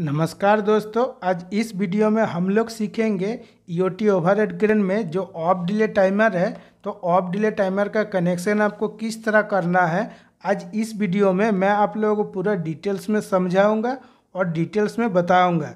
नमस्कार दोस्तों आज इस वीडियो में हम लोग सीखेंगे ईओटी ओवरहेड ग्रेन में जो ऑफ डिले टाइमर है तो ऑफ डिले टाइमर का कनेक्शन आपको किस तरह करना है आज इस वीडियो में मैं आप लोगों को पूरा डिटेल्स में समझाऊंगा और डिटेल्स में बताऊंगा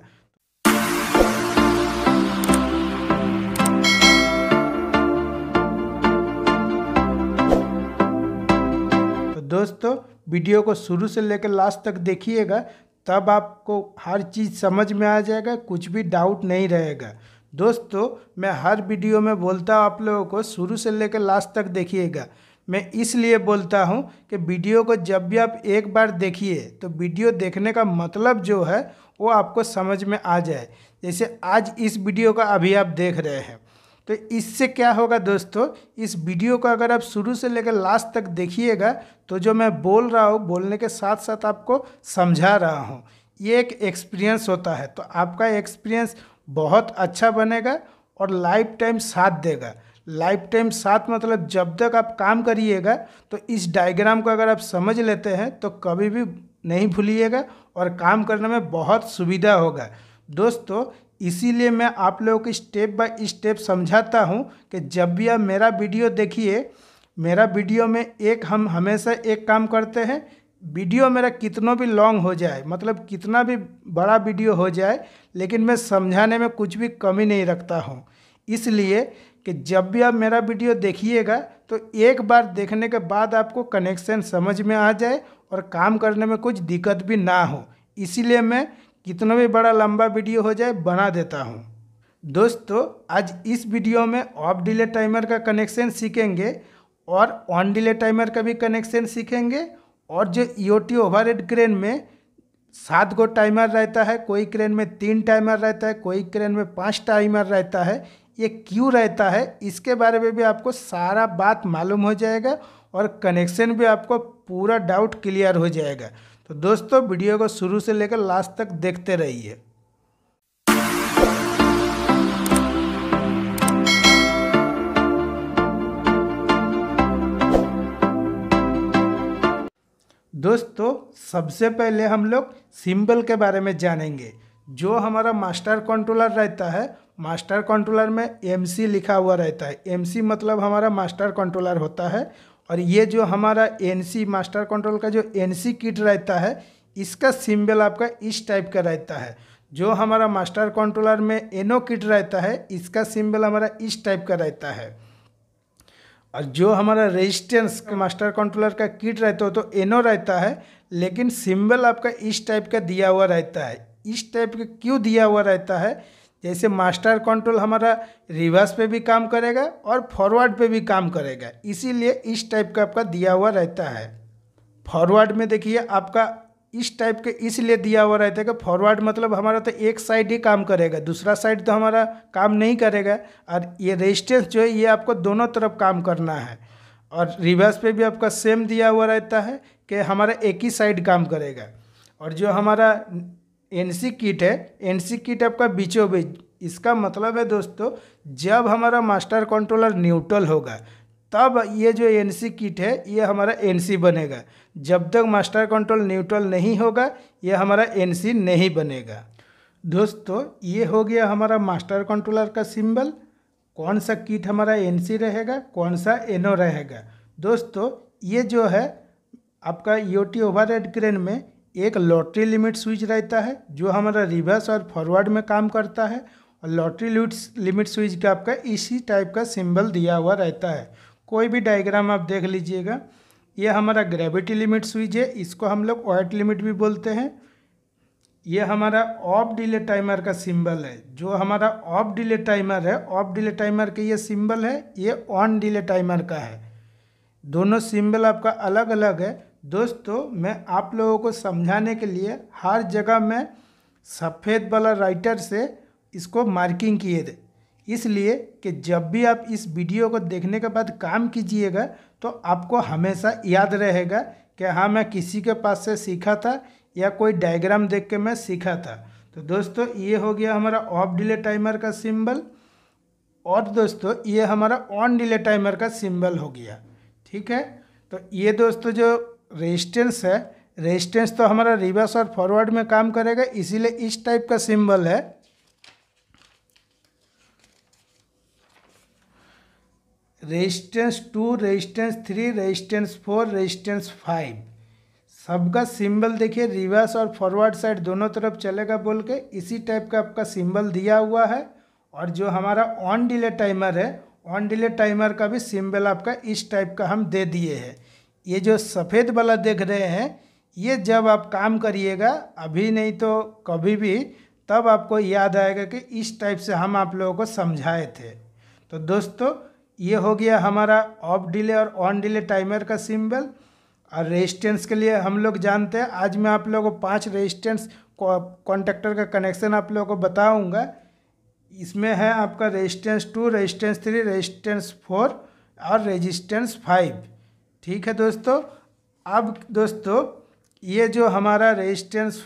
तो दोस्तों वीडियो को शुरू से लेकर लास्ट तक देखिएगा तब आपको हर चीज़ समझ में आ जाएगा कुछ भी डाउट नहीं रहेगा दोस्तों मैं हर वीडियो में बोलता हूँ आप लोगों को शुरू से लेकर लास्ट तक देखिएगा मैं इसलिए बोलता हूँ कि वीडियो को जब भी आप एक बार देखिए तो वीडियो देखने का मतलब जो है वो आपको समझ में आ जाए जैसे आज इस वीडियो का अभी आप देख रहे हैं तो इससे क्या होगा दोस्तों इस वीडियो को अगर आप शुरू से लेकर लास्ट तक देखिएगा तो जो मैं बोल रहा हूँ बोलने के साथ साथ आपको समझा रहा हूँ ये एक एक्सपीरियंस होता है तो आपका एक्सपीरियंस बहुत अच्छा बनेगा और लाइफ टाइम साथ देगा लाइफ टाइम साथ मतलब जब तक आप काम करिएगा तो इस डायग्राम को अगर आप समझ लेते हैं तो कभी भी नहीं भूलिएगा और काम करने में बहुत सुविधा होगा दोस्तों इसीलिए मैं आप लोगों को स्टेप बाय स्टेप समझाता हूँ कि जब भी आप मेरा वीडियो देखिए मेरा वीडियो में एक हम हमेशा एक काम करते हैं वीडियो मेरा कितना भी लॉन्ग हो जाए मतलब कितना भी बड़ा वीडियो हो जाए लेकिन मैं समझाने में कुछ भी कमी नहीं रखता हूँ इसलिए कि जब भी आप मेरा वीडियो देखिएगा तो एक बार देखने के बाद आपको कनेक्शन समझ में आ जाए और काम करने में कुछ दिक्कत भी ना हो इसीलिए मैं कितना भी बड़ा लंबा वीडियो हो जाए बना देता हूँ दोस्तों आज इस वीडियो में ऑफ डिले टाइमर का कनेक्शन सीखेंगे और ऑन डिले टाइमर का भी कनेक्शन सीखेंगे और जो ईओटी ओवरहेड क्रेन में सात गो टाइमर रहता है कोई क्रेन में तीन टाइमर रहता है कोई क्रेन में पांच टाइमर रहता है ये क्यों रहता है इसके बारे में भी आपको सारा बात मालूम हो जाएगा और कनेक्शन भी आपको पूरा डाउट क्लियर हो जाएगा तो दोस्तों वीडियो को शुरू से लेकर लास्ट तक देखते रहिए दोस्तों सबसे पहले हम लोग सिंबल के बारे में जानेंगे जो हमारा मास्टर कंट्रोलर रहता है मास्टर कंट्रोलर में एमसी लिखा हुआ रहता है एमसी मतलब हमारा मास्टर कंट्रोलर होता है और ये जो हमारा एन मास्टर कंट्रोल का जो एन किट रहता है इसका सिम्बल आपका इस टाइप का रहता है जो हमारा मास्टर कंट्रोलर में एनो किट रहता है इसका सिम्बल हमारा इस टाइप का रहता है और जो हमारा रेजिस्टेंस मास्टर कंट्रोलर का किट रहता हो तो एनो रहता है लेकिन सिम्बल आपका इस टाइप का दिया हुआ रहता है इस टाइप का क्यों दिया हुआ रहता है जैसे मास्टर कंट्रोल हमारा रिवर्स पे भी काम करेगा और फॉरवर्ड पे भी काम करेगा इसीलिए इस टाइप का आपका दिया हुआ रहता है फॉरवर्ड में देखिए आपका इस टाइप के इसलिए दिया हुआ रहता है कि फॉरवर्ड मतलब हमारा तो एक साइड ही काम करेगा दूसरा साइड तो हमारा काम नहीं करेगा और ये रेजिस्टेंस जो है ये आपको दोनों तरफ काम करना है और रिवर्स पे भी आपका सेम दिया हुआ रहता है कि हमारा एक ही साइड काम करेगा और जो हमारा एनसी किट है एनसी किट आपका बीचों बीच इसका मतलब है दोस्तों जब हमारा मास्टर कंट्रोलर न्यूट्रल होगा तब ये जो एन सी किट है ये हमारा एन सी बनेगा जब तक मास्टर कंट्रोल न्यूट्रल नहीं होगा ये हमारा एन सी नहीं बनेगा दोस्तों ये हो गया हमारा मास्टर कंट्रोलर का सिंबल कौन सा किट हमारा एन सी रहेगा कौन सा एनओ रहेगा दोस्तों ये जो है आपका यूटी ओवर क्रेन में एक लॉटरी लिमिट स्विच रहता है जो हमारा रिवर्स और फॉरवर्ड में काम करता है और लॉटरी लिमिट स्विच का आपका इसी टाइप का सिंबल दिया हुआ रहता है कोई भी डायग्राम आप देख लीजिएगा ये हमारा ग्रेविटी लिमिट स्विच है इसको हम लोग वाइट लिमिट भी बोलते हैं ये हमारा ऑफ डिले टाइमर का सिंबल है जो हमारा ऑफ डिले टाइमर है ऑफ डिले टाइमर के ये सिंबल है ये ऑन डिले टाइमर का है दोनों सिंबल आपका अलग अलग है दोस्तों मैं आप लोगों को समझाने के लिए हर जगह में सफ़ेद वाला राइटर से इसको मार्किंग किए थे इसलिए कि जब भी आप इस वीडियो को देखने के बाद काम कीजिएगा तो आपको हमेशा याद रहेगा कि हाँ मैं किसी के पास से सीखा था या कोई डायग्राम देख के मैं सीखा था तो दोस्तों ये हो गया हमारा ऑफ डिले टाइमर का सिंबल और दोस्तों ये हमारा ऑन डिले टाइमर का सिंबल हो गया ठीक है तो ये दोस्तों जो रेजिस्टेंस है रेजिस्टेंस तो हमारा रिवर्स और फॉरवर्ड में काम करेगा इसीलिए इस टाइप का सिंबल है resistance two resistance three resistance four resistance five सबका सिंबल देखिए रिवर्स और फॉरवर्ड साइड दोनों तरफ चलेगा बोल के इसी टाइप का आपका सिंबल दिया हुआ है और जो हमारा ऑन डिले टाइमर है ऑन डिले टाइमर का भी सिंबल आपका इस टाइप का हम दे दिए हैं ये जो सफ़ेद वाला देख रहे हैं ये जब आप काम करिएगा अभी नहीं तो कभी भी तब आपको याद आएगा कि इस टाइप से हम आप लोगों को समझाए थे तो दोस्तों ये हो गया हमारा ऑफ डिले और ऑन डिले टाइमर का सिंबल और रेजिस्टेंस के लिए हम लोग जानते हैं आज मैं आप लोगों को पांच रेजिस्टेंस कॉन्टेक्टर का कनेक्शन आप लोगों को बताऊंगा इसमें है आपका resistance two resistance three resistance four और रेजिस्टेंस फाइव ठीक है दोस्तों अब दोस्तों ये जो हमारा रेजिस्टेंस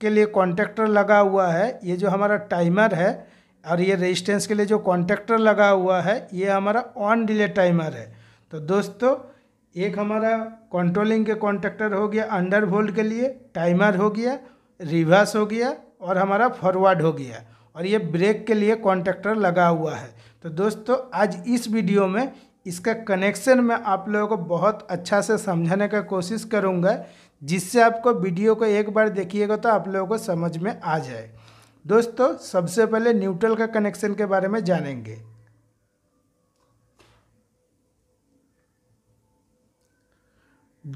के लिए कॉन्टेक्टर लगा हुआ है ये जो हमारा टाइमर है और ये रेजिस्टेंस के लिए जो कॉन्टेक्टर लगा हुआ है ये हमारा ऑन डिले टाइमर है तो दोस्तों एक हमारा कंट्रोलिंग के कॉन्टेक्टर हो गया अंडर वोल्ट के लिए टाइमर हो गया रिवर्स हो गया और हमारा फॉरवर्ड हो गया और ये ब्रेक के लिए कॉन्टेक्टर लगा हुआ है तो दोस्तों आज इस वीडियो में इसका कनेक्शन मैं आप लोगों को बहुत अच्छा से समझाने का कोशिश करूँगा जिससे आपको वीडियो को एक बार देखिएगा तो आप लोगों को समझ में आ जाए दोस्तों सबसे पहले न्यूट्रल का कनेक्शन के बारे में जानेंगे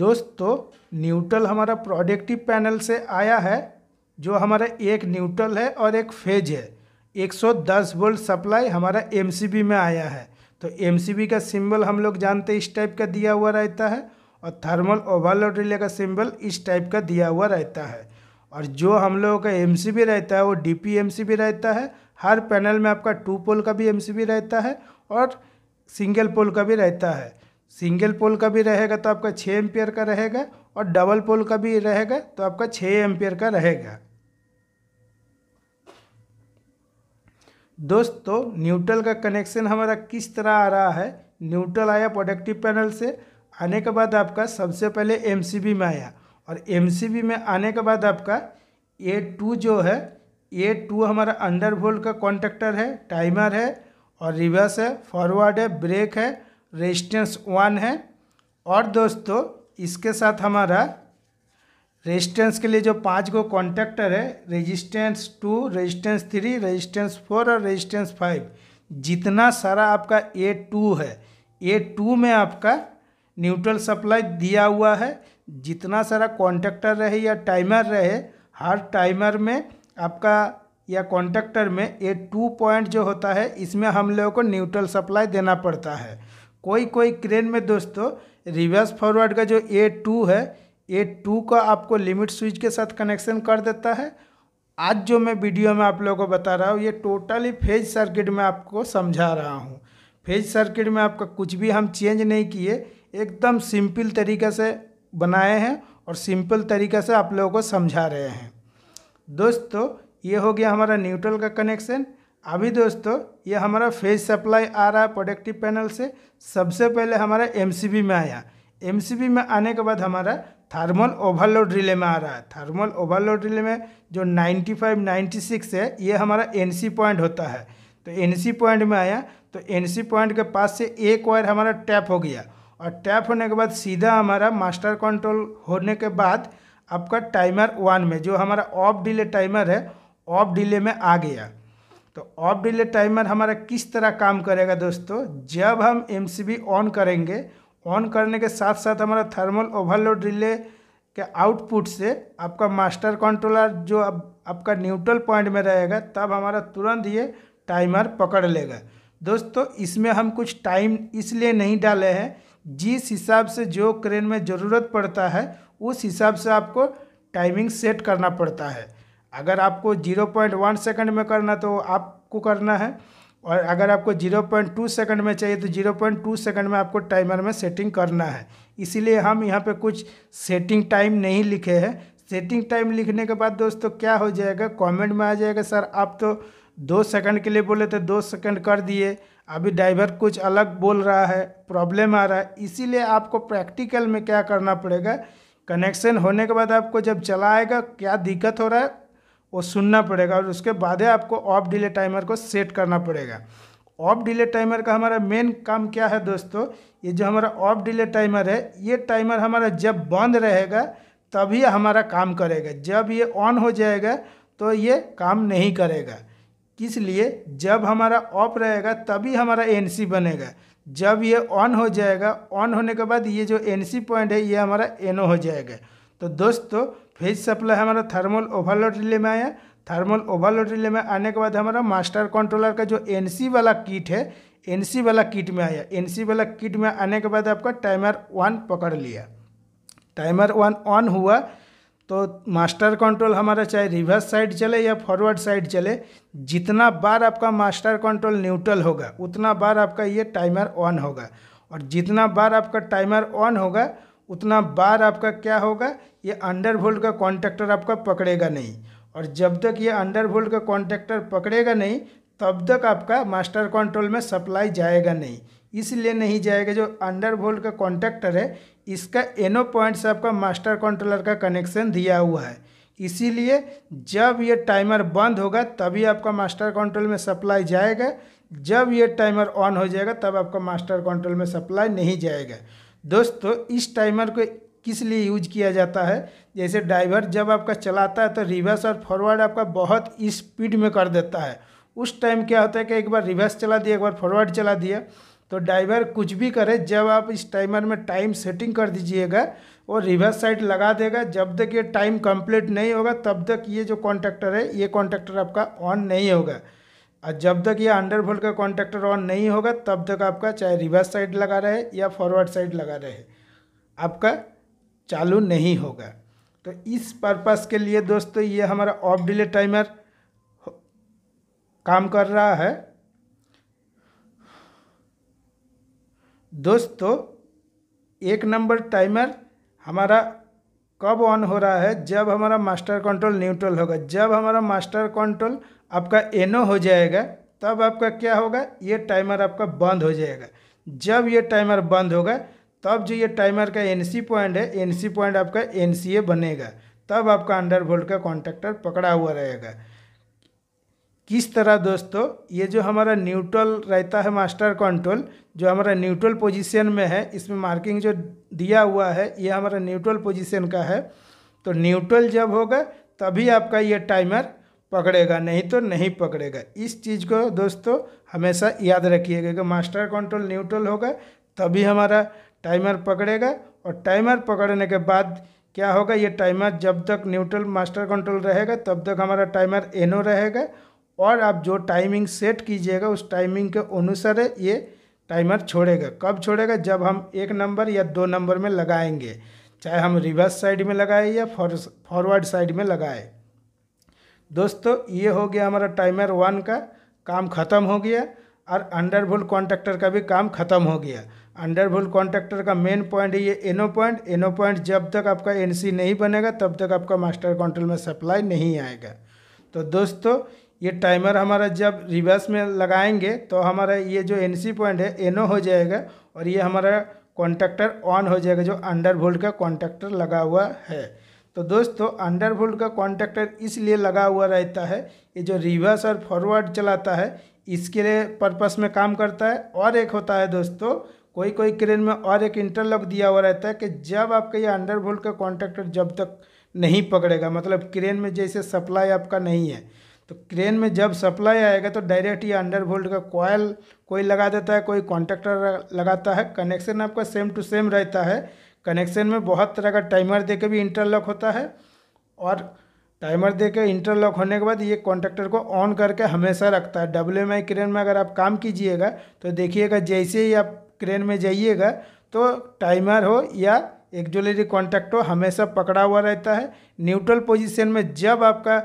दोस्तों न्यूट्रल हमारा प्रोडक्टिव पैनल से आया है जो हमारा एक न्यूट्रल है और एक फेज है 110 वोल्ट सप्लाई हमारा एमसीबी में आया है तो एम का सिंबल हम लोग जानते इस टाइप का दिया हुआ रहता है और थर्मल ओवरलोड रिले का सिंबल इस टाइप का दिया हुआ रहता है और जो हम लोगों का एम रहता है वो डी पी रहता है हर पैनल में आपका टू पोल का भी एम रहता है और सिंगल पोल का भी रहता है सिंगल पोल का भी रहेगा तो आपका छः एम्पियर का रहेगा और डबल पोल का भी रहेगा तो आपका छः एम्पियर का रहेगा दोस्तों न्यूट्रल का कनेक्शन हमारा किस तरह आ रहा है न्यूट्रल आया प्रोडक्टिव पैनल से आने के बाद आपका सबसे पहले एम में आया और एम में आने के बाद आपका ए टू जो है ए टू हमारा अंडर वोल्ट का कॉन्टेक्टर है टाइमर है और रिवर्स है फॉरवर्ड है ब्रेक है रेजिस्टेंस वन है और दोस्तों इसके साथ हमारा रेजिस्टेंस के लिए जो पांच गो कॉन्टेक्टर है resistance two resistance three resistance four और रेजिस्टेंस फाइव जितना सारा आपका ए टू है ए टू में आपका न्यूट्रल सप्लाई दिया हुआ है जितना सारा कॉन्टेक्टर रहे या टाइमर रहे हर टाइमर में आपका या कॉन्टेक्टर में ए टू पॉइंट जो होता है इसमें हम लोगों को न्यूट्रल सप्लाई देना पड़ता है कोई कोई क्रेन में दोस्तों रिवर्स फॉरवर्ड का जो ए टू है ये टू का आपको लिमिट स्विच के साथ कनेक्शन कर देता है आज जो मैं वीडियो में आप लोगों को बता रहा हूँ ये टोटली फेज सर्किट में आपको समझा रहा हूँ फेज सर्किट में आपका कुछ भी हम चेंज नहीं किए एकदम सिंपल तरीके से बनाए हैं और सिंपल तरीके से आप लोगों को समझा रहे हैं दोस्तों ये हो गया हमारा न्यूट्रल का कनेक्शन अभी दोस्तों ये हमारा फेज सप्लाई आ रहा है प्रोडक्टिव पैनल से सबसे पहले हमारा एम में आया एम में आने के बाद हमारा थर्मल ओवरलोड रिले में आ रहा है थर्मल ओवरलोड रिले में जो 95 96 है ये हमारा एनसी पॉइंट होता है तो एनसी पॉइंट में आया तो एनसी पॉइंट के पास से एक वायर हमारा टैप हो गया और टैप होने के बाद सीधा हमारा मास्टर कंट्रोल होने के बाद आपका टाइमर वन में जो हमारा ऑफ डिले टाइमर है ऑफ डिले में आ गया तो ऑफ डिले टाइमर हमारा किस तरह काम करेगा दोस्तों जब हम एम ऑन करेंगे ऑन करने के साथ साथ हमारा थर्मल ओवरलोड रिले के आउटपुट से आपका मास्टर कंट्रोलर जो अब आपका न्यूट्रल पॉइंट में रहेगा तब हमारा तुरंत ये टाइमर पकड़ लेगा दोस्तों इसमें हम कुछ टाइम इसलिए नहीं डाले हैं जिस हिसाब से जो क्रेन में ज़रूरत पड़ता है उस हिसाब से आपको टाइमिंग सेट करना पड़ता है अगर आपको 0.1 सेकंड में करना तो आपको करना है और अगर आपको 0.2 सेकंड में चाहिए तो 0.2 सेकंड में आपको टाइमर में सेटिंग करना है इसीलिए हम यहाँ पे कुछ सेटिंग टाइम नहीं लिखे हैं सेटिंग टाइम लिखने के बाद दोस्तों क्या हो जाएगा कमेंट में आ जाएगा सर आप तो दो सेकंड के लिए बोले थे दो सेकंड कर दिए अभी ड्राइवर कुछ अलग बोल रहा है प्रॉब्लम आ रहा है इसीलिए आपको प्रैक्टिकल में क्या करना पड़ेगा कनेक्शन होने के बाद आपको जब चलाएगा क्या दिक्कत हो रहा है वो सुनना पड़ेगा और उसके बाद ही आपको ऑफ डिले टाइमर को सेट करना पड़ेगा ऑफ डिले टाइमर का हमारा मेन काम क्या है दोस्तों ये जो हमारा ऑफ डिले टाइमर है ये टाइमर हमारा जब बंद रहेगा तभी हमारा काम करेगा जब ये ऑन हो जाएगा तो ये काम नहीं करेगा इसलिए जब हमारा ऑफ रहेगा तभी हमारा एन बनेगा जब ये ऑन हो जाएगा ऑन होने के बाद ये जो एन पॉइंट है ये हमारा एन हो जाएगा तो दोस्तों फेज सप्लाई हमारा थर्मल ओवरलोड रिले में आया थर्मल ओवरलोड रिले में आने के बाद हमारा मास्टर कंट्रोलर का जो एन वाला किट है एन वाला किट में आया एन वाला किट में आने के बाद आपका टाइमर वन पकड़ लिया टाइमर वन ऑन हुआ तो मास्टर कंट्रोल हमारा चाहे रिवर्स साइड चले या फॉरवर्ड साइड चले जितना बार आपका मास्टर कंट्रोल न्यूट्रल होगा उतना बार आपका ये टाइमर ऑन होगा और जितना बार आपका टाइमर ऑन होगा उतना बार आपका क्या होगा ये अंडर वोल्ट का कॉन्ट्रैक्टर आपका पकड़ेगा नहीं और जब तक ये अंडर वोल्ट का कॉन्ट्रैक्टर पकड़ेगा नहीं तब तक आपका मास्टर कंट्रोल में सप्लाई जाएगा नहीं इसलिए नहीं जाएगा जो अंडर वोल्ट का कॉन्ट्रैक्टर है इसका एनो पॉइंट से आपका मास्टर कंट्रोलर का कनेक्शन दिया हुआ है इसीलिए जब ये टाइमर बंद होगा तभी आपका मास्टर कंट्रोल में सप्लाई जाएगा जब ये टाइमर ऑन हो जाएगा तब आपका मास्टर कंट्रोल में सप्लाई नहीं जाएगा दोस्तों इस टाइमर को किस लिए यूज किया जाता है जैसे ड्राइवर जब आपका चलाता है तो रिवर्स और फॉरवर्ड आपका बहुत स्पीड में कर देता है उस टाइम क्या होता है कि एक बार रिवर्स चला दिया एक बार फॉरवर्ड चला दिया तो ड्राइवर कुछ भी करे जब आप इस टाइमर में टाइम सेटिंग कर दीजिएगा और रिवर्स साइड लगा देगा जब तक ये टाइम कंप्लीट नहीं होगा तब तक ये जो कॉन्ट्रैक्टर है ये कॉन्ट्रैक्टर आपका ऑन नहीं होगा और जब तक ये अंडर वोल्ट का कॉन्टेक्टर ऑन नहीं होगा तब तक आपका चाहे रिवर्स साइड लगा रहे या फॉरवर्ड साइड लगा रहे आपका चालू नहीं होगा तो इस पर्पस के लिए दोस्तों ये हमारा ऑफ डिले टाइमर काम कर रहा है दोस्तों एक नंबर टाइमर हमारा कब ऑन हो रहा है जब हमारा मास्टर कंट्रोल न्यूट्रल होगा जब हमारा मास्टर कंट्रोल आपका एनो हो जाएगा तब आपका क्या होगा ये टाइमर आपका बंद हो जाएगा जब ये टाइमर बंद होगा तब जो ये टाइमर का एन पॉइंट है एन पॉइंट आपका एन बनेगा तब आपका अंडर वोल्ट का कॉन्टेक्टर पकड़ा हुआ रहेगा किस तरह दोस्तों ये जो हमारा न्यूट्रल रहता है मास्टर कंट्रोल जो हमारा न्यूट्रल पोजीशन में है इसमें मार्किंग जो दिया हुआ है ये हमारा न्यूट्रल पोजीशन का है तो न्यूट्रल जब होगा तभी आपका ये टाइमर पकड़ेगा नहीं तो नहीं पकड़ेगा इस चीज़ को दोस्तों हमेशा याद रखिएगा कि मास्टर कंट्रोल न्यूट्रल होगा तभी हमारा टाइमर पकड़ेगा और टाइमर पकड़ने के बाद क्या होगा ये टाइमर जब तक न्यूट्रल मास्टर कंट्रोल रहेगा तब तक हमारा टाइमर एनो रहेगा और आप जो टाइमिंग सेट कीजिएगा उस टाइमिंग के अनुसार ये टाइमर छोड़ेगा कब छोड़ेगा जब हम एक नंबर या दो नंबर में लगाएंगे चाहे हम रिवर्स साइड में लगाए या फॉरवर्ड साइड में लगाएं दोस्तों ये हो गया हमारा टाइमर वन का काम ख़त्म हो गया और अंडर भूल कॉन्ट्रैक्टर का भी काम ख़त्म हो गया अंडर भूल कॉन्ट्रैक्टर का मेन पॉइंट ये एनो पॉइंट एनो पॉइंट जब तक आपका एनसी नहीं बनेगा तब तक आपका मास्टर कंट्रोल में सप्लाई नहीं आएगा तो दोस्तों ये टाइमर हमारा जब रिवर्स में लगाएंगे तो हमारा ये जो एन पॉइंट है एनो हो जाएगा और ये हमारा कॉन्ट्रैक्टर ऑन हो जाएगा जो अंडर वोल्ट का कॉन्ट्रैक्टर लगा हुआ है तो दोस्तों वोल्ट का कॉन्ट्रैक्टर इसलिए लगा हुआ रहता है ये जो रिवर्स और फॉरवर्ड चलाता है इसके लिए पर्पस में काम करता है और एक होता है दोस्तों कोई कोई क्रेन में और एक इंटरलॉक दिया हुआ रहता है कि जब आपका ये वोल्ट का कॉन्ट्रैक्टर जब तक नहीं पकड़ेगा मतलब क्रेन में जैसे सप्लाई आपका नहीं है तो क्रेन में जब सप्लाई आएगा तो डायरेक्ट ये अंडर वोल्ट का कॉयल कोई लगा देता है कोई कॉन्ट्रैक्टर लगाता है कनेक्शन आपका सेम टू सेम रहता है कनेक्शन में बहुत तरह का टाइमर देके भी इंटरलॉक होता है और टाइमर देके इंटरलॉक होने के बाद ये कॉन्टेक्टर को ऑन करके हमेशा रखता है डब्ल्यू एम आई क्रेन में अगर आप काम कीजिएगा तो देखिएगा जैसे ही आप क्रेन में जाइएगा तो टाइमर हो या एक्जुलरी कॉन्टैक्ट हो हमेशा पकड़ा हुआ रहता है न्यूट्रल पोजिशन में जब आपका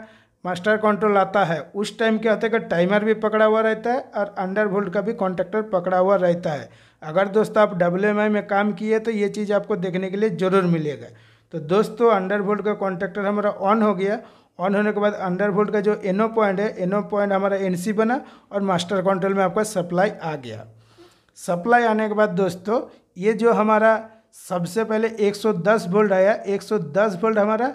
मास्टर कंट्रोल आता है उस टाइम क्या होता है कि टाइमर भी पकड़ा हुआ रहता है और अंडर वोल्ट का भी कॉन्टैक्टर पकड़ा हुआ रहता है अगर दोस्तों आप डब्ल्यू एम में काम किए तो ये चीज़ आपको देखने के लिए ज़रूर मिलेगा तो दोस्तों अंडर वोल्ट का कॉन्ट्रैक्टर हमारा ऑन हो गया ऑन होने के बाद अंडर वोल्ट का जो एनो पॉइंट है एनो पॉइंट हमारा एनसी बना और मास्टर कंट्रोल में आपका सप्लाई आ गया सप्लाई आने के बाद दोस्तों ये जो हमारा सबसे पहले 110 वोल्ट आया 110 वोल्ट हमारा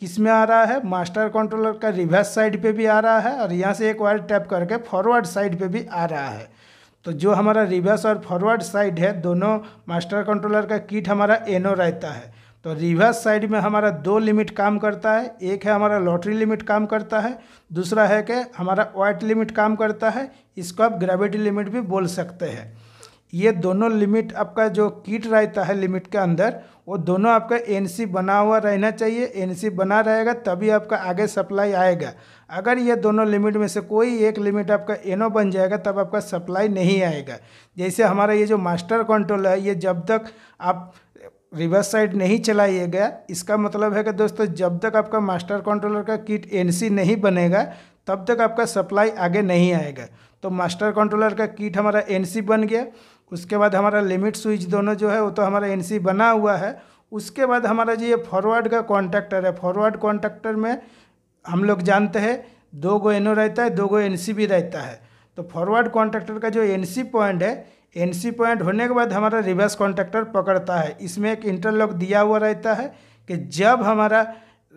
किस में आ रहा है मास्टर कंट्रोलर का रिवर्स साइड पे भी आ रहा है और यहाँ से एक वायर टैप करके फॉरवर्ड साइड पे भी आ रहा है तो जो हमारा रिवर्स और फॉरवर्ड साइड है दोनों मास्टर कंट्रोलर का किट हमारा एनो रहता है तो रिवर्स साइड में हमारा दो लिमिट काम करता है एक है हमारा लॉटरी लिमिट काम करता है दूसरा है कि हमारा वाइट लिमिट काम करता है इसको आप ग्रेविटी लिमिट भी बोल सकते हैं ये दोनों लिमिट आपका जो किट रहता है लिमिट के अंदर वो दोनों आपका एनसी बना हुआ रहना चाहिए एनसी बना रहेगा तभी आपका आगे सप्लाई आएगा अगर ये दोनों लिमिट में से कोई एक लिमिट आपका एनो बन जाएगा तब आपका सप्लाई नहीं आएगा जैसे हमारा ये जो मास्टर कंट्रोल है ये जब तक आप रिवर्स साइड नहीं चलाइएगा इसका मतलब है कि दोस्तों जब तक आपका मास्टर कंट्रोलर का किट एनसी नहीं बनेगा तब तक आपका सप्लाई आगे नहीं आएगा तो मास्टर कंट्रोलर का किट हमारा एनसी बन गया उसके बाद हमारा लिमिट स्विच दोनों जो है वो तो हमारा एनसी बना हुआ है उसके बाद हमारा जो ये फॉरवर्ड का कॉन्टैक्टर है फॉरवर्ड कॉन्टैक्टर में हम लोग जानते हैं दो गो एनओ रहता है दो गो एन भी रहता है तो फॉरवर्ड कॉन्टैक्टर का जो एन पॉइंट है एन पॉइंट होने के बाद हमारा रिवर्स कॉन्टैक्टर पकड़ता है इसमें एक इंटरलॉक दिया हुआ रहता है कि जब हमारा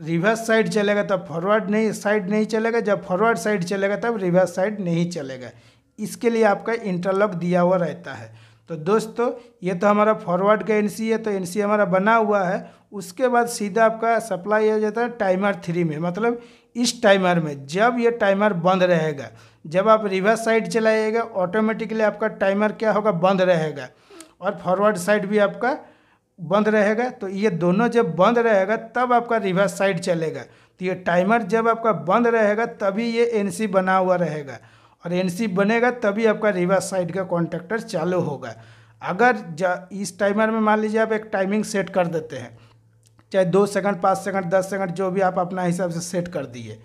रिवर्स साइड चलेगा तब फॉरवर्ड नहीं साइड नहीं चलेगा जब फॉरवर्ड साइड चलेगा तब रिवर्स साइड नहीं चलेगा इसके लिए आपका इंटरलॉक दिया हुआ रहता है तो दोस्तों ये तो हमारा फॉरवर्ड का एन है तो एन हमारा बना हुआ है उसके बाद सीधा आपका सप्लाई आ जाता है टाइमर थ्री में मतलब इस टाइमर में जब ये टाइमर बंद रहेगा जब आप रिवर्स साइड चलाइएगा ऑटोमेटिकली आपका टाइमर क्या होगा बंद रहेगा और फॉरवर्ड साइड भी आपका बंद रहेगा तो ये दोनों जब बंद रहेगा तब आपका रिवर्स साइड चलेगा तो ये टाइमर जब आपका बंद रहेगा तभी ये एनसी बना हुआ रहेगा और एनसी बनेगा तभी आपका रिवर्स साइड का कॉन्ट्रैक्टर चालू होगा अगर इस टाइमर में मान लीजिए आप एक टाइमिंग सेट कर देते हैं चाहे दो सेकंड पाँच सेकंड दस सेकंड जो भी आप अपना हिसाब से सेट कर दिए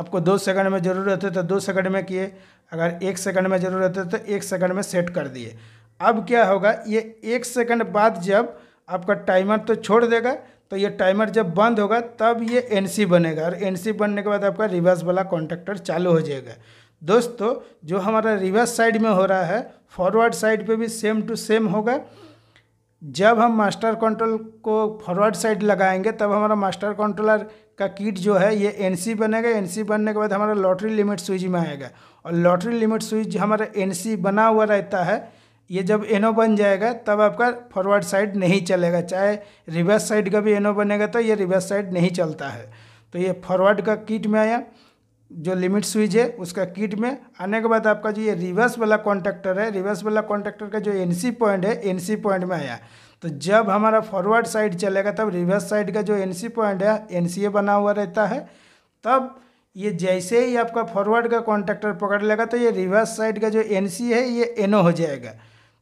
आपको दो सेकंड में ज़रूरत है तो दो सेकंड में किए अगर एक सेकंड में ज़रूरत है तो एक सेकंड में सेट कर दिए अब क्या होगा ये एक सेकंड बाद जब आपका टाइमर तो छोड़ देगा तो ये टाइमर जब बंद होगा तब ये एन बनेगा और एन बनने के बाद आपका रिवर्स वाला कॉन्ट्रैक्टर चालू हो जाएगा दोस्तों जो हमारा रिवर्स साइड में हो रहा है फॉरवर्ड साइड पे भी सेम टू सेम होगा जब हम मास्टर कंट्रोल को फॉरवर्ड साइड लगाएंगे तब हमारा मास्टर कंट्रोलर का किट जो है ये एनसी बनेगा एनसी बनने के बाद हमारा लॉटरी लिमिट स्विच में आएगा और लॉटरी लिमिट स्विच हमारा एनसी बना हुआ रहता है ये जब एनो बन जाएगा तब आपका फॉरवर्ड साइड नहीं चलेगा चाहे रिवर्स साइड का भी एनो बनेगा तो ये रिवर्स साइड नहीं चलता है तो ये फॉरवर्ड का किट में आया जो लिमिट स्विच है उसका किट में आने के बाद आपका जो ये रिवर्स वाला कॉन्टेक्टर है रिवर्स वाला कॉन्टेक्टर का जो एनसी पॉइंट है एनसी पॉइंट में आया तो जब हमारा फॉरवर्ड साइड चलेगा तब रिवर्स साइड का जो एनसी पॉइंट है एनसीए बना हुआ रहता है तब ये जैसे ही आपका फॉरवर्ड का कॉन्टेक्टर पकड़ लेगा तो ये रिवर्स साइड का जो एन है ये एनओ हो जाएगा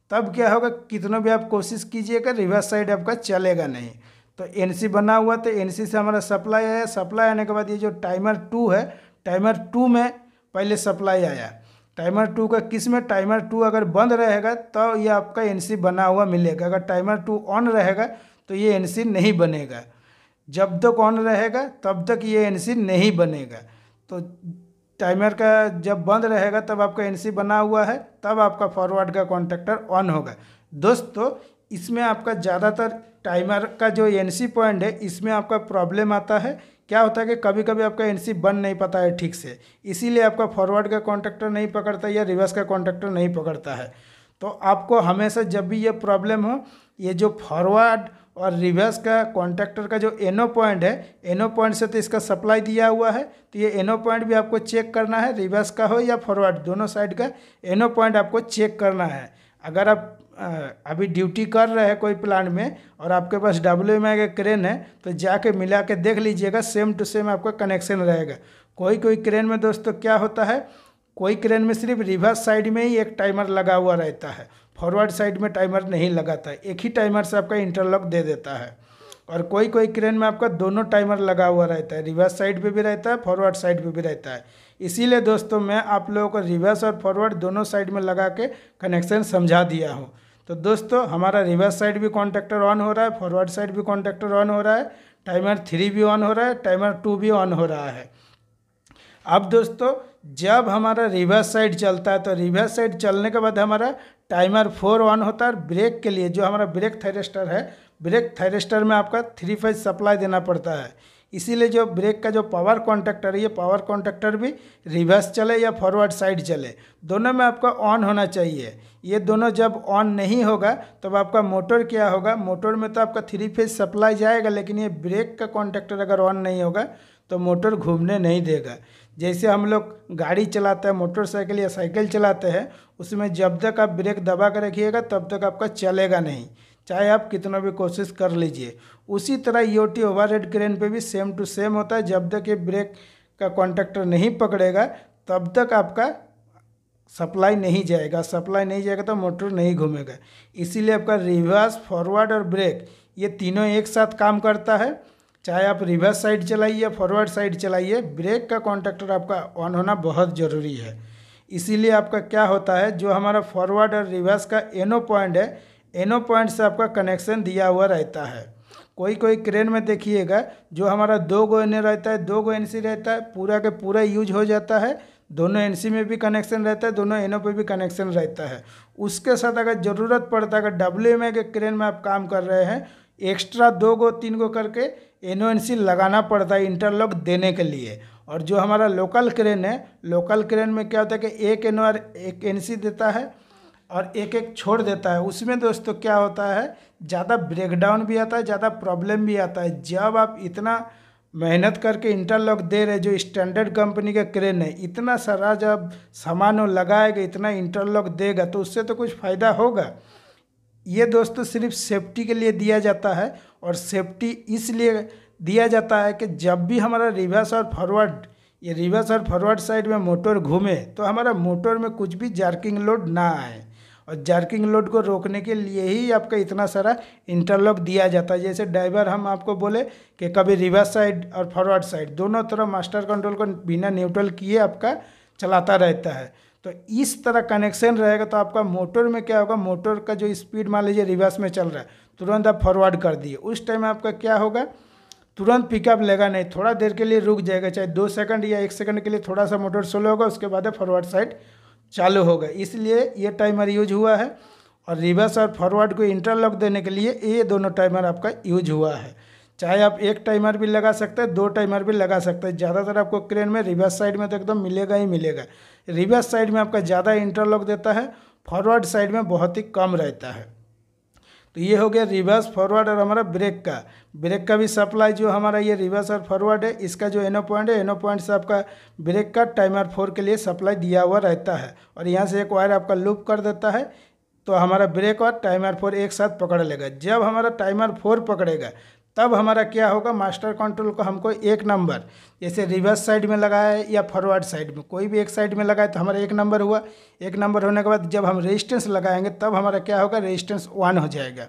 तब क्या होगा कितनों भी आप कोशिश कीजिएगा रिवर्स साइड आपका चलेगा नहीं तो एन बना हुआ तो एन से हमारा सप्लाई है सप्लाई आने के बाद ये जो टाइमर टू है टाइमर टू में पहले सप्लाई आया टाइमर टू का किस में टाइमर टू अगर बंद रहेगा तो ये आपका एन बना हुआ मिलेगा अगर टाइमर टू ऑन रहेगा तो ये एन नहीं बनेगा जब तक ऑन रहेगा तब तक ये एन नहीं बनेगा तो टाइमर का जब बंद रहेगा तब आपका एन बना हुआ है तब आपका फॉरवर्ड का कॉन्टेक्टर ऑन होगा दोस्तों इसमें आपका ज़्यादातर टाइमर का जो एन पॉइंट है इसमें आपका प्रॉब्लम आता है क्या होता है कि कभी कभी आपका एनसी बन नहीं पाता है ठीक से इसीलिए आपका फॉरवर्ड का कॉन्ट्रैक्टर नहीं पकड़ता या रिवर्स का कॉन्ट्रैक्टर नहीं पकड़ता है तो आपको हमेशा जब भी ये प्रॉब्लम हो ये जो फॉरवर्ड और रिवर्स का कॉन्ट्रैक्टर का जो एनो पॉइंट है एनो पॉइंट से तो इसका सप्लाई दिया हुआ है तो ये एनो पॉइंट भी आपको चेक करना है रिवर्स का हो या फॉरवर्ड दोनों साइड का एनो पॉइंट आपको चेक करना है अगर आप अभी ड्यूटी कर रहे हैं कोई प्लान में और आपके पास डब्ल्यू एम आई का क्रेन है तो जाके मिला के देख लीजिएगा सेम टू सेम आपका कनेक्शन रहेगा कोई कोई क्रेन में दोस्तों क्या होता है कोई क्रेन में सिर्फ रिवर्स साइड में ही एक टाइमर लगा हुआ रहता है फॉरवर्ड साइड में टाइमर नहीं लगाता एक ही टाइमर से आपका इंटरलॉक दे देता है और कोई कोई क्रेन में आपका दोनों टाइमर लगा हुआ रहता है रिवर्स साइड पे भी रहता है फॉरवर्ड साइड पे भी रहता है इसीलिए दोस्तों मैं आप लोगों को रिवर्स और फॉरवर्ड दोनों साइड में लगा के कनेक्शन समझा दिया हूँ तो दोस्तों हमारा रिवर्स साइड भी कॉन्ट्रेक्टर ऑन हो रहा है फॉरवर्ड साइड भी कॉन्ट्रैक्टर ऑन हो रहा है टाइमर थ्री भी ऑन हो रहा है टाइमर टू भी ऑन हो रहा है अब दोस्तों जब हमारा रिवर्स साइड चलता है तो रिवर्स साइड चलने के बाद हमारा टाइमर फोर ऑन होता है और ब्रेक के लिए जो हमारा ब्रेक थेरेस्टर है ब्रेक थायरेस्टर में आपका थ्री फेज सप्लाई देना पड़ता है इसीलिए जो ब्रेक का जो पावर कॉन्टैक्टर है ये पावर कॉन्टैक्टर भी रिवर्स चले या फॉरवर्ड साइड चले दोनों में आपका ऑन होना चाहिए ये दोनों जब ऑन नहीं होगा तब तो आपका मोटर क्या होगा मोटर में तो आपका थ्री फेज सप्लाई जाएगा लेकिन ये ब्रेक का कॉन्टैक्टर अगर ऑन नहीं होगा तो मोटर घूमने नहीं देगा जैसे हम लोग गाड़ी चलाते हैं मोटरसाइकिल या साइकिल चलाते हैं उसमें जब तक आप ब्रेक दबा कर रखिएगा तब तक आपका चलेगा नहीं चाहे आप कितना भी कोशिश कर लीजिए उसी तरह E T overhead crane पर भी सेम टू सेम होता है जब तक ये ब्रेक का कॉन्ट्रैक्टर नहीं पकड़ेगा तब तक आपका सप्लाई नहीं जाएगा सप्लाई नहीं जाएगा तो मोटर नहीं घूमेगा इसीलिए आपका रिवर्स फॉरवर्ड और ब्रेक ये तीनों एक साथ काम करता है चाहे आप रिवर्स साइड चलाइए फॉरवर्ड साइड चलाइए ब्रेक का कॉन्टैक्टर आपका ऑन होना बहुत ज़रूरी है इसीलिए आपका क्या होता है जो हमारा फॉरवर्ड और रिवर्स का एनो पॉइंट है एनो पॉइंट से आपका कनेक्शन दिया हुआ रहता है कोई कोई क्रेन में देखिएगा जो हमारा दो गो एन रहता है दो गो एन रहता है पूरा के पूरा यूज हो जाता है दोनों एन में भी कनेक्शन रहता है दोनों एनओ पे भी कनेक्शन रहता है उसके साथ अगर ज़रूरत पड़ता है अगर डब्ल्यू एम के क्रेन में आप काम कर रहे हैं एक्स्ट्रा दो गो तीन गो करके एन लगाना पड़ता है इंटरलॉक देने के लिए और जो हमारा लोकल क्रेन है लोकल क्रेन में क्या होता है कि एक एन एक एन देता है और एक एक छोड़ देता है उसमें दोस्तों क्या होता है ज़्यादा ब्रेकडाउन भी आता है ज़्यादा प्रॉब्लम भी आता है जब आप इतना मेहनत करके इंटरलॉक दे रहे जो स्टैंडर्ड कंपनी का क्रेन है इतना सारा जब सामान वो लगाएगा इतना इंटरलॉक देगा तो उससे तो कुछ फ़ायदा होगा ये दोस्तों सिर्फ सेफ्टी के लिए दिया जाता है और सेफ्टी इसलिए दिया जाता है कि जब भी हमारा रिवर्स और फॉरवर्ड ये रिवर्स और फॉरवर्ड साइड में मोटर घूमे तो हमारा मोटर में कुछ भी जार्किंग लोड ना आए और जार्किंग लोड को रोकने के लिए ही आपका इतना सारा इंटरलॉक दिया जाता है जैसे ड्राइवर हम आपको बोले कि कभी रिवर्स साइड और फॉरवर्ड साइड दोनों तरफ मास्टर कंट्रोल को बिना न्यूट्रल किए आपका चलाता रहता है तो इस तरह कनेक्शन रहेगा तो आपका मोटर में क्या होगा मोटर का जो स्पीड मान लीजिए रिवर्स में चल रहा है तुरंत आप फॉरवर्ड कर दिए उस टाइम आपका क्या होगा तुरंत पिकअप लेगा नहीं थोड़ा देर के लिए रुक जाएगा चाहे दो सेकंड या एक सेकंड के लिए थोड़ा सा मोटर स्लो होगा उसके बाद फॉरवर्ड साइड चालू होगा इसलिए ये टाइमर यूज हुआ है और रिवर्स और फॉरवर्ड को इंटरलॉक देने के लिए ये दोनों टाइमर आपका यूज हुआ है चाहे आप एक टाइमर भी लगा सकते हैं दो टाइमर भी लगा सकते हैं ज़्यादातर आपको क्रेन में रिवर्स साइड में तो एकदम मिलेगा ही मिलेगा रिवर्स साइड में आपका ज़्यादा इंटरलॉक देता है फॉरवर्ड साइड में बहुत ही कम रहता है तो ये हो गया रिवर्स फॉरवर्ड और हमारा ब्रेक का ब्रेक का भी सप्लाई जो हमारा ये रिवर्स और फॉरवर्ड है इसका जो एनो पॉइंट है एनो पॉइंट से आपका ब्रेक का टाइमर फोर के लिए सप्लाई दिया हुआ रहता है और यहाँ से एक वायर आपका लूप कर देता है तो हमारा ब्रेक और टाइमर फोर एक साथ पकड़ लेगा जब हमारा टाइमर फोर पकड़ेगा तब हमारा क्या होगा मास्टर कंट्रोल को हमको एक नंबर जैसे रिवर्स साइड में लगाए या फॉरवर्ड साइड में कोई भी एक साइड में लगाए तो हमारा एक नंबर हुआ एक नंबर होने के बाद जब हम रेजिस्टेंस लगाएंगे तब हमारा क्या होगा रेजिस्टेंस वन हो जाएगा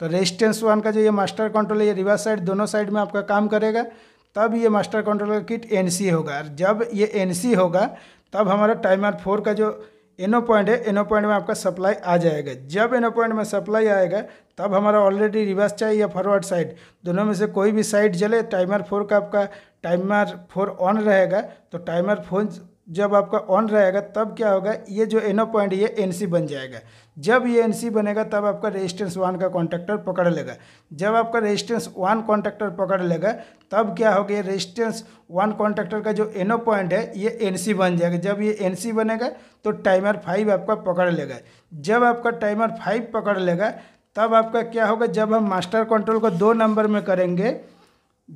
तो रेजिस्टेंस वन का जो ये मास्टर कंट्रोल है ये रिवर्स साइड दोनों साइड में आपका काम करेगा तब ये मास्टर कंट्रोल का किट एन होगा जब ये एन होगा तब हमारा टाइमर फोर का जो एनो पॉइंट है एनो पॉइंट में आपका सप्लाई आ जाएगा जब एनो पॉइंट में सप्लाई आएगा तब हमारा ऑलरेडी रिवर्स चाहिए या फॉरवर्ड साइड दोनों में से कोई भी साइड जले टाइमर फोर का आपका टाइमर फोर ऑन रहेगा तो टाइमर फोन जब आपका ऑन रहेगा तब क्या होगा ये जो एनो पॉइंट ये एनसी बन जाएगा जब ये एनसी बनेगा तब आपका रेजिस्टेंस वन का कॉन्ट्रेक्टर पकड़ लेगा जब आपका रेजिस्टेंस वन कॉन्ट्रेक्टर पकड़ लेगा तब क्या होगा ये रेजिस्टेंस वन कॉन्टैक्टर का जो एनो पॉइंट है ये एनसी बन जाएगा जब ये एनसी बनेगा तो टाइमर फाइव आपका पकड़ लेगा जब आपका टाइमर फाइव पकड़ लेगा तब आपका क्या होगा जब हम मास्टर कंट्रोल को दो नंबर में करेंगे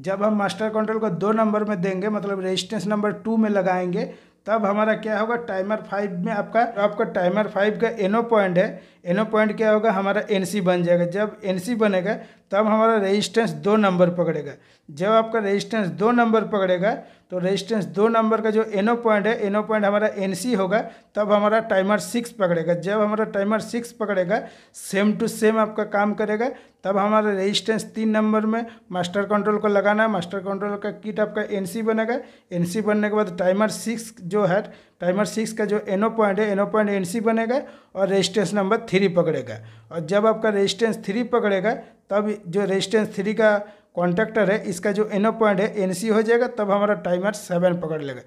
जब हम मास्टर कंट्रोल को दो नंबर में देंगे मतलब रेजिस्टेंस नंबर टू में लगाएंगे तब हमारा क्या होगा टाइमर फाइव में आपका तो आपका टाइमर फाइव का एनो पॉइंट है एनो पॉइंट क्या होगा हमारा एनसी बन जाएगा जब एनसी बनेगा तब हमारा रेजिस्टेंस दो नंबर पकड़ेगा जब आपका रेजिस्टेंस दो नंबर पकड़ेगा तो रेजिस्टेंस दो नंबर का जो एनो पॉइंट है एनो पॉइंट हमारा एन होगा तब हमारा टाइमर सिक्स पकड़ेगा जब हमारा टाइमर सिक्स पकड़ेगा सेम टू सेम आपका काम करेगा तब हमारा रेजिस्टेंस तीन नंबर में मास्टर कंट्रोल को लगाना है मास्टर कंट्रोल का किट आपका एन बनेगा एन बनने के बाद टाइमर सिक्स जो है टाइमर सिक्स का जो एनो पॉइंट है एनो पॉइंट एन बनेगा और रेजिस्टेंस नंबर थ्री पकड़ेगा और जब आपका रेजिस्टेंस थ्री पकड़ेगा तब जो रेजिस्टेंस थ्री का कॉन्ट्रैक्टर है इसका जो एनो पॉइंट है एन हो जाएगा तब हमारा टाइमर सेवन पकड़ लेगा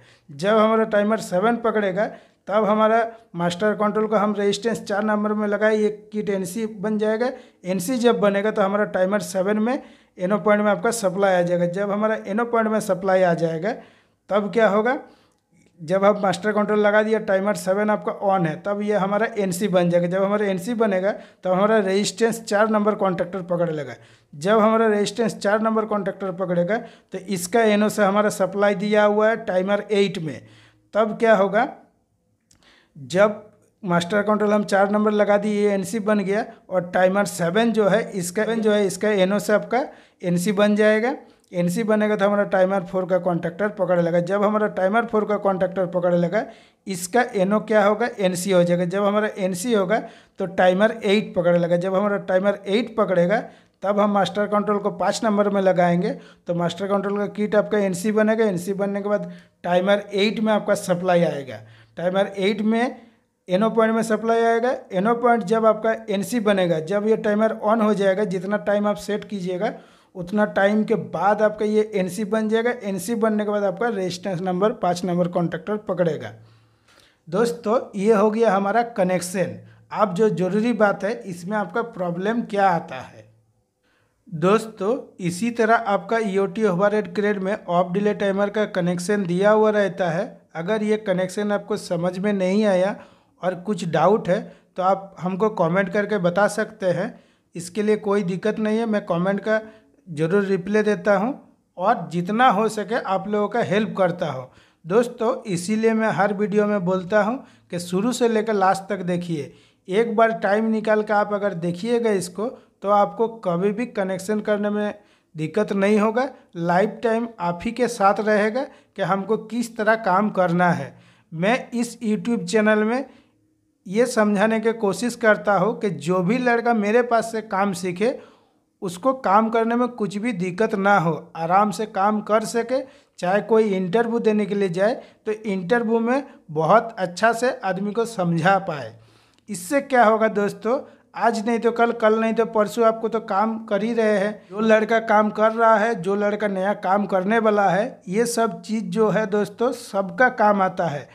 जब हमारा टाइमर सेवन पकड़ेगा तब हमारा मास्टर कंट्रोल का हम रेजिस्टेंस चार नंबर में लगाए ये किट एन बन जाएगा एन जब बनेगा तो हमारा टाइमर सेवन में एनो पॉइंट में आपका सप्लाई आ जाएगा जब हमारा एनो पॉइंट में सप्लाई आ जाएगा तब क्या होगा जब आप मास्टर कंट्रोल लगा दिया टाइमर सेवन आपका ऑन है तब ये हमारा एनसी बन जाएगा जब हमारा एनसी बनेगा तब हमारा रेजिस्टेंस चार नंबर कॉन्ट्रैक्टर पकड़ लेगा जब हमारा रेजिस्टेंस चार नंबर कॉन्ट्रेक्टर पकड़ेगा तो इसका एनओ से हमारा सप्लाई दिया हुआ है टाइमर एट में तब क्या होगा जब मास्टर कंट्रोल हम चार नंबर लगा दिए ये सी बन गया और टाइमर सेवन जो है इसका जो है इसका एन से आपका एन बन जाएगा एन सी बनेगा तो हमारा टाइमर फोर का कॉन्ट्रैक्टर पकड़ लेगा जब हमारा टाइमर फोर का कॉन्ट्रैक्टर पकड़ लेगा इसका एन ओ क्या होगा एन सी हो जाएगा जब हमारा एन सी होगा तो टाइमर एट पकड़ लेगा जब हमारा टाइमर एट पकड़ेगा तब हम मास्टर कंट्रोल को पाँच नंबर में लगाएंगे तो मास्टर कंट्रोल का किट आपका एन सी बनेगा एन सी बनने के बाद टाइमर एट में आपका सप्लाई आएगा टाइमर एट में एनो पॉइंट में सप्लाई आएगा एनओ पॉइंट जब आपका एनसी बनेगा जब ये टाइमर ऑन हो जाएगा जितना टाइम आप सेट कीजिएगा उतना टाइम के बाद आपका ये एनसी बन जाएगा एनसी बनने के बाद आपका रेजिस्टेंस नंबर पाँच नंबर कॉन्ट्रेक्टर पकड़ेगा दोस्तों ये हो गया हमारा कनेक्शन आप जो ज़रूरी बात है इसमें आपका प्रॉब्लम क्या आता है दोस्तों इसी तरह आपका ई ओ टी ओवरहेड ग्रेड में ऑफ डिले टाइमर का कनेक्शन दिया हुआ रहता है अगर ये कनेक्शन आपको समझ में नहीं आया और कुछ डाउट है तो आप हमको कमेंट करके बता सकते हैं इसके लिए कोई दिक्कत नहीं है मैं कमेंट का ज़रूर रिप्लाई देता हूँ और जितना हो सके आप लोगों का हेल्प करता हूँ दोस्तों इसीलिए मैं हर वीडियो में बोलता हूँ कि शुरू से लेकर लास्ट तक देखिए एक बार टाइम निकाल कर आप अगर देखिएगा इसको तो आपको कभी भी कनेक्शन करने में दिक्कत नहीं होगा लाइफ टाइम आप ही के साथ रहेगा कि हमको किस तरह काम करना है मैं इस यूट्यूब चैनल में ये समझाने की कोशिश करता हूँ कि जो भी लड़का मेरे पास से काम सीखे उसको काम करने में कुछ भी दिक्कत ना हो आराम से काम कर सके चाहे कोई इंटरव्यू देने के लिए जाए तो इंटरव्यू में बहुत अच्छा से आदमी को समझा पाए इससे क्या होगा दोस्तों आज नहीं तो कल कल नहीं तो परसों आपको तो काम कर ही रहे हैं जो लड़का काम कर रहा है जो लड़का नया काम करने वाला है ये सब चीज़ जो है दोस्तों सबका काम आता है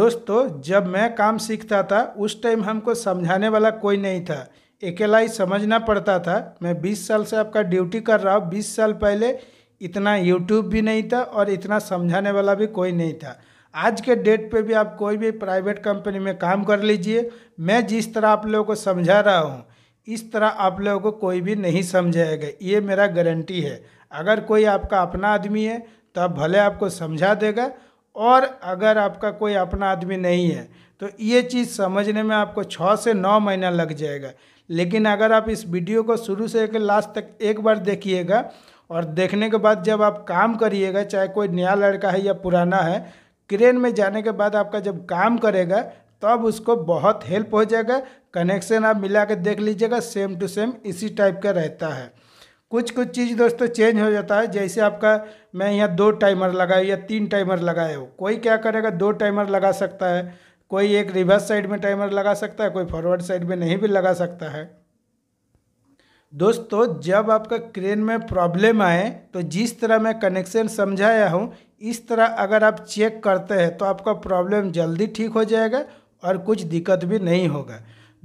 दोस्तों जब मैं काम सीखता था उस टाइम हमको समझाने वाला कोई नहीं था अकेला ही समझना पड़ता था मैं 20 साल से आपका ड्यूटी कर रहा हूँ 20 साल पहले इतना यूट्यूब भी नहीं था और इतना समझाने वाला भी कोई नहीं था आज के डेट पे भी आप कोई भी प्राइवेट कंपनी में काम कर लीजिए मैं जिस तरह आप लोगों को समझा रहा हूँ इस तरह आप लोगों को कोई भी नहीं समझाएगा ये मेरा गारंटी है अगर कोई आपका अपना आदमी है तो आप भले आपको समझा देगा और अगर आपका कोई अपना आदमी नहीं है तो ये चीज़ समझने में आपको छः से नौ महीना लग जाएगा लेकिन अगर आप इस वीडियो को शुरू से लेकर लास्ट तक एक बार देखिएगा और देखने के बाद जब आप काम करिएगा चाहे कोई नया लड़का है या पुराना है क्रेन में जाने के बाद आपका जब काम करेगा तब उसको बहुत हेल्प हो जाएगा कनेक्शन आप मिला के देख लीजिएगा सेम टू सेम इसी टाइप का रहता है कुछ कुछ चीज़ दोस्तों चेंज हो जाता है जैसे आपका मैं यहाँ दो टाइमर लगाए या तीन टाइमर लगाए हो कोई क्या करेगा दो टाइमर लगा सकता है कोई एक रिवर्स साइड में टाइमर लगा सकता है कोई फॉरवर्ड साइड में नहीं भी लगा सकता है दोस्तों जब आपका क्रेन में प्रॉब्लम आए तो जिस तरह मैं कनेक्शन समझाया हूँ इस तरह अगर आप चेक करते हैं तो आपका प्रॉब्लम जल्दी ठीक हो जाएगा और कुछ दिक्कत भी नहीं होगा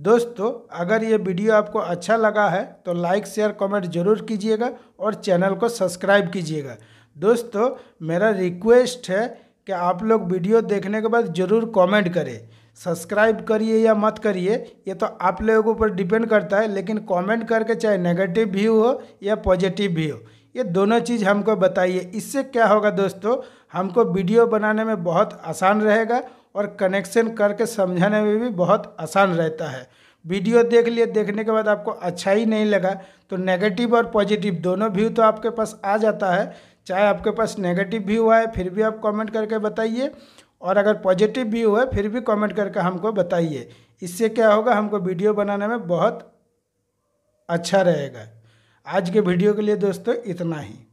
दोस्तों अगर ये वीडियो आपको अच्छा लगा है तो लाइक शेयर कमेंट जरूर कीजिएगा और चैनल को सब्सक्राइब कीजिएगा दोस्तों मेरा रिक्वेस्ट है कि आप लोग वीडियो देखने के बाद ज़रूर कमेंट करें सब्सक्राइब करिए या मत करिए ये तो आप लोगों के ऊपर डिपेंड करता है लेकिन कमेंट करके चाहे नेगेटिव भी हो या पॉजिटिव भी हो ये दोनों चीज़ हमको बताइए इससे क्या होगा दोस्तों हमको वीडियो बनाने में बहुत आसान रहेगा और कनेक्शन करके समझाने में भी बहुत आसान रहता है वीडियो देख लिए देखने के बाद आपको अच्छा ही नहीं लगा तो नेगेटिव और पॉजिटिव दोनों व्यू तो आपके पास आ जाता है चाहे आपके पास नेगेटिव भी हुआ है फिर भी आप कमेंट करके बताइए और अगर पॉजिटिव भी हुआ है फिर भी कमेंट करके हमको बताइए इससे क्या होगा हमको वीडियो बनाने में बहुत अच्छा रहेगा आज के वीडियो के लिए दोस्तों इतना ही